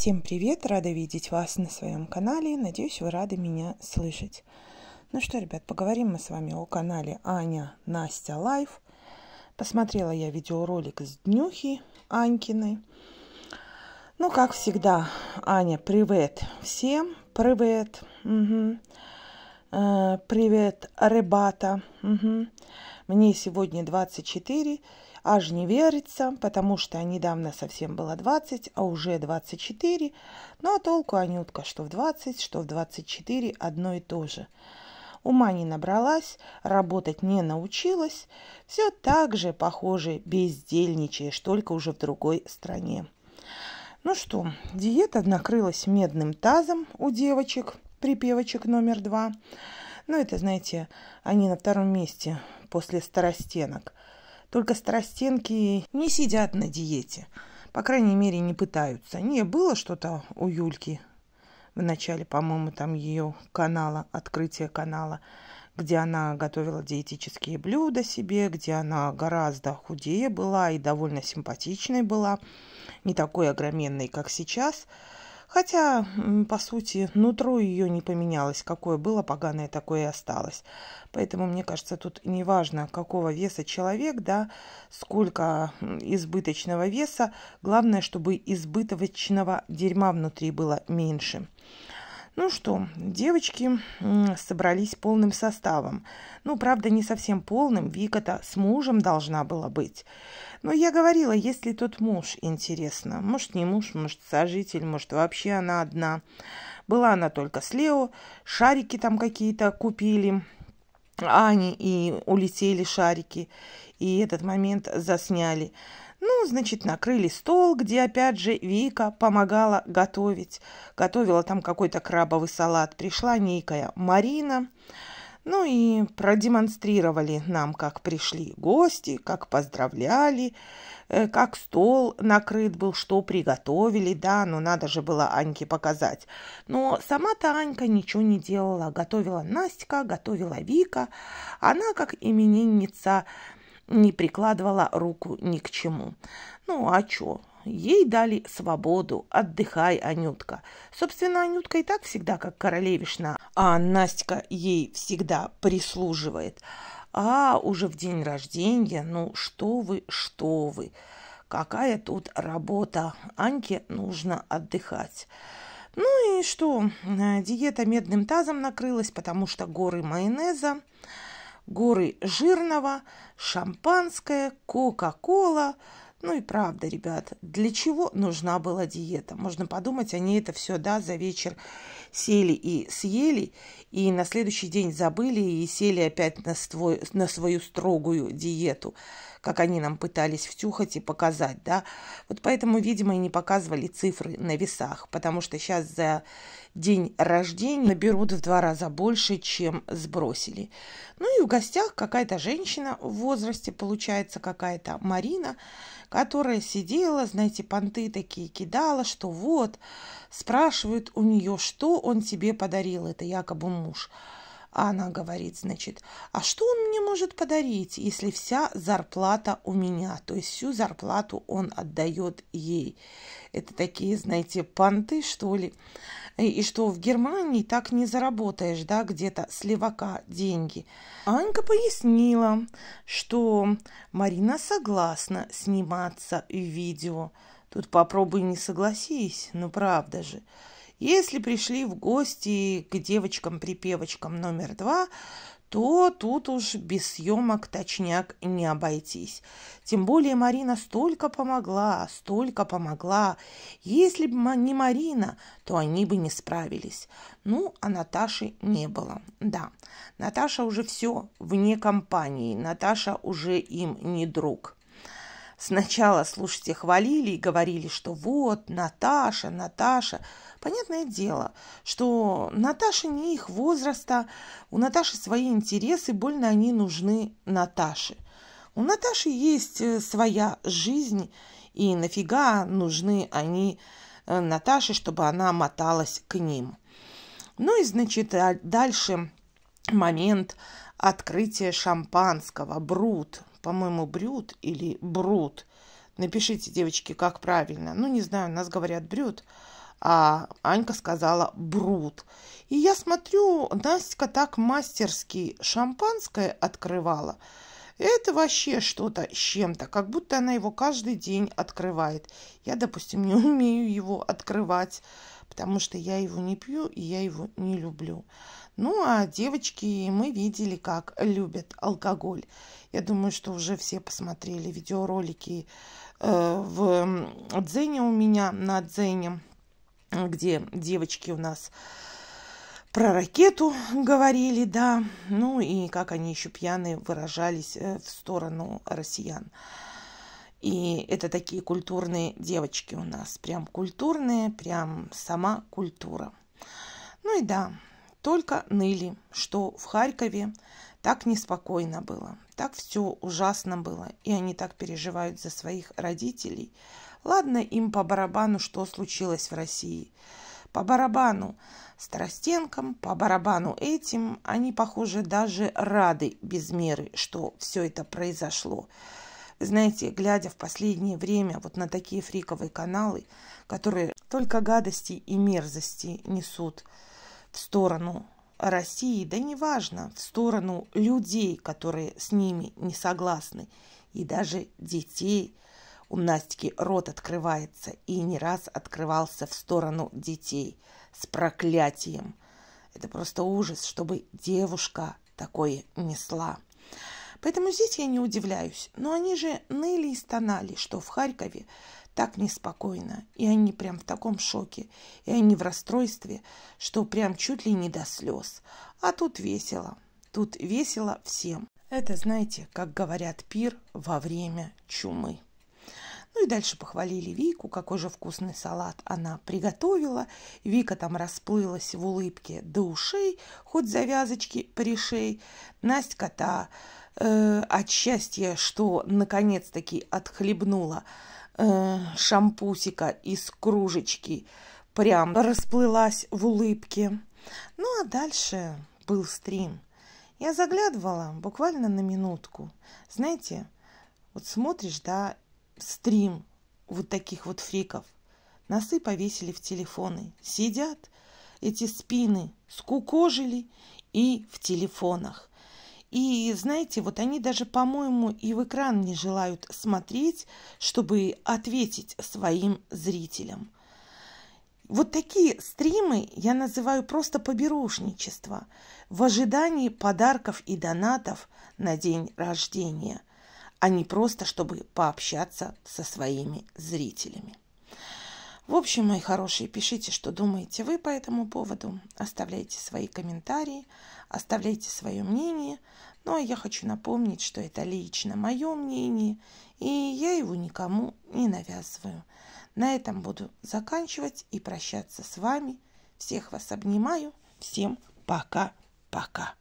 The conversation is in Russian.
Всем привет! Рада видеть вас на своем канале. Надеюсь, вы рады меня слышать. Ну что, ребят, поговорим мы с вами о канале Аня Настя Лайф. Посмотрела я видеоролик с днюхи Анькиной. Ну, как всегда, Аня, привет всем. Привет. Угу. Э, привет, ребята. Угу. Мне сегодня 24. Аж не верится, потому что недавно совсем было 20, а уже 24. Ну а толку, Анютка, что в 20, что в 24 одно и то же. Ума не набралась, работать не научилась. Все так же, похоже, бездельничаешь, только уже в другой стране. Ну что, диета накрылась медным тазом у девочек, припевочек номер два. Ну, это, знаете, они на втором месте после старостенок. Только старостенки не сидят на диете. По крайней мере, не пытаются. Не, было что-то у Юльки в начале, по-моему, там ее канала, открытие канала, где она готовила диетические блюда себе, где она гораздо худее была и довольно симпатичной была, не такой огроменной, как сейчас – Хотя, по сути, нутро ее не поменялось. Какое было поганое, такое и осталось. Поэтому, мне кажется, тут не важно, какого веса человек, да, сколько избыточного веса. Главное, чтобы избыточного дерьма внутри было меньше. Ну что, девочки собрались полным составом. Ну, правда, не совсем полным. Вика-то с мужем должна была быть. Но я говорила, если тот муж, интересно. Может, не муж, может, сожитель, может, вообще она одна. Была она только с Лео. Шарики там какие-то купили. они и улетели шарики. И этот момент засняли. Ну, значит, накрыли стол, где, опять же, Вика помогала готовить. Готовила там какой-то крабовый салат. Пришла некая Марина. Ну и продемонстрировали нам, как пришли гости, как поздравляли, э, как стол накрыт был, что приготовили, да, но ну, надо же было Аньке показать. Но сама-то Анька ничего не делала. Готовила Настя, готовила Вика. Она, как именинница, не прикладывала руку ни к чему. Ну, а чё? Ей дали свободу. Отдыхай, Анютка. Собственно, Анютка и так всегда как королевишна, а Настя ей всегда прислуживает. А уже в день рождения, ну что вы, что вы. Какая тут работа. Аньке нужно отдыхать. Ну и что, диета медным тазом накрылась, потому что горы майонеза горы жирного, шампанское, кока-кола, ну и правда, ребят, для чего нужна была диета? Можно подумать, они это все, да, за вечер сели и съели, и на следующий день забыли и сели опять на, свой, на свою строгую диету, как они нам пытались втюхать и показать, да. Вот поэтому, видимо, и не показывали цифры на весах, потому что сейчас за день рождения наберут в два раза больше, чем сбросили. Ну и в гостях какая-то женщина в возрасте, получается, какая-то Марина, которая сидела, знаете, понты такие кидала, что вот, спрашивают у нее, что он тебе подарил, это якобы муж. А она говорит, значит, а что он мне может подарить, если вся зарплата у меня? То есть всю зарплату он отдает ей. Это такие, знаете, понты, что ли? И что в Германии так не заработаешь, да, где-то с левака деньги. Анька пояснила, что Марина согласна сниматься в видео. Тут попробуй не согласись, ну правда же. Если пришли в гости к девочкам-припевочкам номер два, то тут уж без съемок точняк не обойтись. Тем более Марина столько помогла, столько помогла. Если бы не Марина, то они бы не справились. Ну, а Наташи не было. Да, Наташа уже все вне компании. Наташа уже им не друг. Сначала, слушатели хвалили и говорили, что вот, Наташа, Наташа. Понятное дело, что Наташа не их возраста, у Наташи свои интересы, больно они нужны Наташе. У Наташи есть э, своя жизнь, и нафига нужны они э, Наташе, чтобы она моталась к ним. Ну и, значит, а дальше момент открытия шампанского, брут по-моему, брют или брут. Напишите, девочки, как правильно. Ну, не знаю, у нас говорят брют, а Анька сказала брут. И я смотрю, Настя так мастерски шампанское открывала. Это вообще что-то с чем-то, как будто она его каждый день открывает. Я, допустим, не умею его открывать, потому что я его не пью и я его не люблю. Ну, а девочки мы видели, как любят алкоголь. Я думаю, что уже все посмотрели видеоролики э, в Дзене у меня, на Дзене, где девочки у нас про ракету говорили, да, ну и как они еще пьяные выражались э, в сторону россиян. И это такие культурные девочки у нас, прям культурные, прям сама культура. Ну и да, только ныли, что в Харькове так неспокойно было, так все ужасно было, и они так переживают за своих родителей. Ладно им по барабану, что случилось в России – по барабану Старостенком, по барабану этим. Они, похоже, даже рады без меры, что все это произошло. знаете, глядя в последнее время вот на такие фриковые каналы, которые только гадости и мерзости несут в сторону России, да неважно, в сторону людей, которые с ними не согласны, и даже детей – у Настики рот открывается и не раз открывался в сторону детей с проклятием. Это просто ужас, чтобы девушка такое несла. Поэтому здесь я не удивляюсь. Но они же ныли и стонали, что в Харькове так неспокойно. И они прям в таком шоке. И они в расстройстве, что прям чуть ли не до слез. А тут весело. Тут весело всем. Это, знаете, как говорят пир во время чумы. Ну и дальше похвалили Вику, какой же вкусный салат она приготовила. Вика там расплылась в улыбке до ушей, хоть завязочки пришей. Настя кота э, от счастья, что наконец-таки отхлебнула э, шампусика из кружечки, прям расплылась в улыбке. Ну а дальше был стрим. Я заглядывала буквально на минутку. Знаете, вот смотришь, да, стрим вот таких вот фриков. Носы повесили в телефоны. Сидят эти спины, скукожили и в телефонах. И знаете, вот они даже, по-моему, и в экран не желают смотреть, чтобы ответить своим зрителям. Вот такие стримы я называю просто поберушничество в ожидании подарков и донатов на день рождения а не просто, чтобы пообщаться со своими зрителями. В общем, мои хорошие, пишите, что думаете вы по этому поводу, оставляйте свои комментарии, оставляйте свое мнение. Ну, а я хочу напомнить, что это лично мое мнение, и я его никому не навязываю. На этом буду заканчивать и прощаться с вами. Всех вас обнимаю. Всем пока-пока.